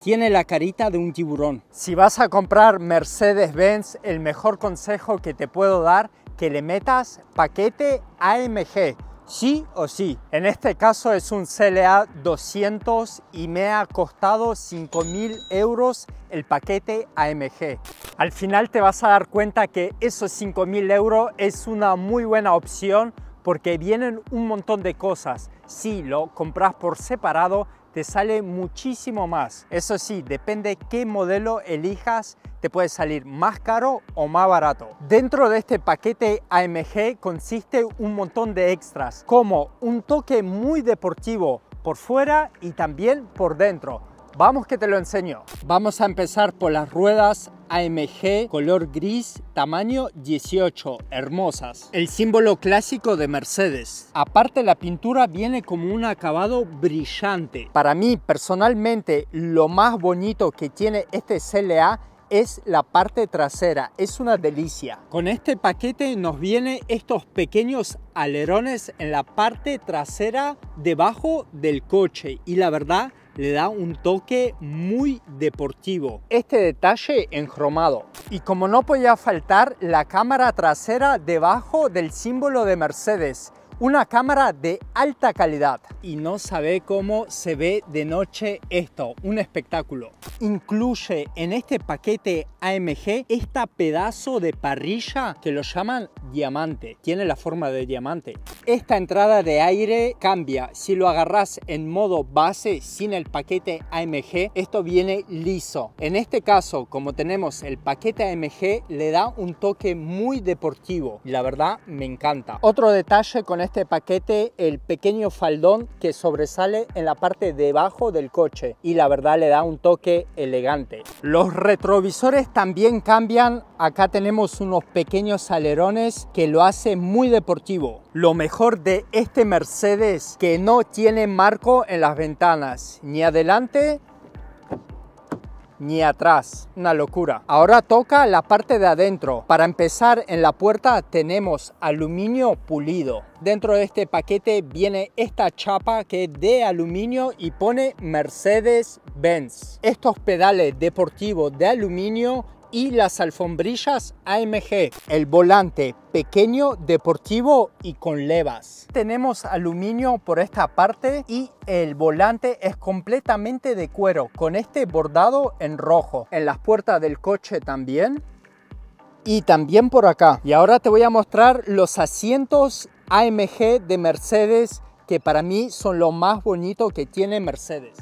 Tiene la carita de un tiburón. Si vas a comprar Mercedes-Benz, el mejor consejo que te puedo dar, que le metas paquete AMG, sí o sí. En este caso es un CLA 200 y me ha costado 5.000 euros el paquete AMG. Al final te vas a dar cuenta que esos 5.000 euros es una muy buena opción porque vienen un montón de cosas si lo compras por separado, te sale muchísimo más. Eso sí, depende qué modelo elijas, te puede salir más caro o más barato. Dentro de este paquete AMG consiste un montón de extras, como un toque muy deportivo por fuera y también por dentro. Vamos que te lo enseño. Vamos a empezar por las ruedas AMG color gris, tamaño 18, hermosas. El símbolo clásico de Mercedes. Aparte la pintura viene como un acabado brillante. Para mí personalmente lo más bonito que tiene este CLA es la parte trasera, es una delicia. Con este paquete nos vienen estos pequeños alerones en la parte trasera debajo del coche y la verdad le da un toque muy deportivo. Este detalle enjromado. Y como no podía faltar, la cámara trasera debajo del símbolo de Mercedes una cámara de alta calidad. Y no sabe cómo se ve de noche esto, un espectáculo. Incluye en este paquete AMG esta pedazo de parrilla que lo llaman diamante. Tiene la forma de diamante. Esta entrada de aire cambia. Si lo agarras en modo base sin el paquete AMG, esto viene liso. En este caso, como tenemos el paquete AMG, le da un toque muy deportivo. La verdad, me encanta. Otro detalle con este paquete el pequeño faldón que sobresale en la parte debajo del coche y la verdad le da un toque elegante. Los retrovisores también cambian. Acá tenemos unos pequeños alerones que lo hace muy deportivo. Lo mejor de este Mercedes que no tiene marco en las ventanas, ni adelante ni atrás. Una locura. Ahora toca la parte de adentro. Para empezar, en la puerta tenemos aluminio pulido. Dentro de este paquete viene esta chapa que es de aluminio y pone Mercedes-Benz. Estos pedales deportivos de aluminio y las alfombrillas AMG, el volante pequeño, deportivo y con levas. Tenemos aluminio por esta parte y el volante es completamente de cuero con este bordado en rojo. En las puertas del coche también y también por acá. Y ahora te voy a mostrar los asientos AMG de Mercedes que para mí son lo más bonito que tiene Mercedes.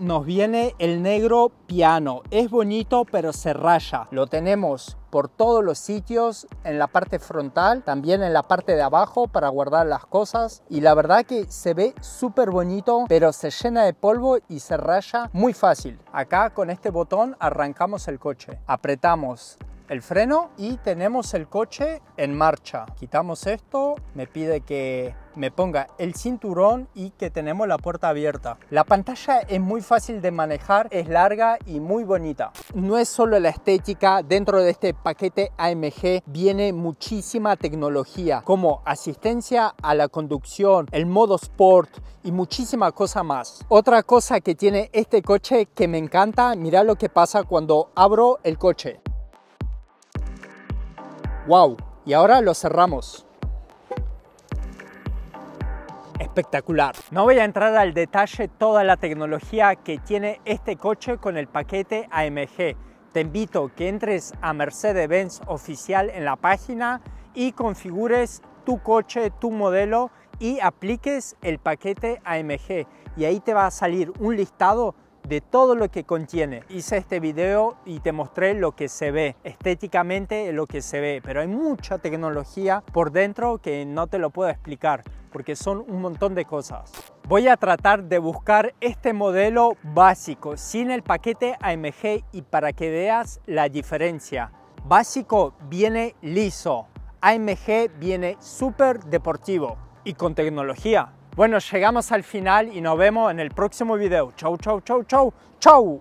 Nos viene el negro piano. Es bonito, pero se raya. Lo tenemos por todos los sitios, en la parte frontal, también en la parte de abajo para guardar las cosas. Y la verdad que se ve súper bonito, pero se llena de polvo y se raya muy fácil. Acá con este botón arrancamos el coche. Apretamos el freno y tenemos el coche en marcha. Quitamos esto, me pide que me ponga el cinturón y que tenemos la puerta abierta. La pantalla es muy fácil de manejar, es larga y muy bonita. No es solo la estética, dentro de este paquete AMG viene muchísima tecnología como asistencia a la conducción, el modo sport y muchísima cosa más. Otra cosa que tiene este coche que me encanta, mira lo que pasa cuando abro el coche. ¡Wow! Y ahora lo cerramos. Espectacular. No voy a entrar al detalle toda la tecnología que tiene este coche con el paquete AMG. Te invito que entres a Mercedes-Benz oficial en la página y configures tu coche, tu modelo y apliques el paquete AMG. Y ahí te va a salir un listado de todo lo que contiene. Hice este video y te mostré lo que se ve, estéticamente lo que se ve, pero hay mucha tecnología por dentro que no te lo puedo explicar porque son un montón de cosas. Voy a tratar de buscar este modelo básico sin el paquete AMG y para que veas la diferencia. Básico viene liso, AMG viene súper deportivo y con tecnología. Bueno, llegamos al final y nos vemos en el próximo video. Chau, chau, chau, chau, chau.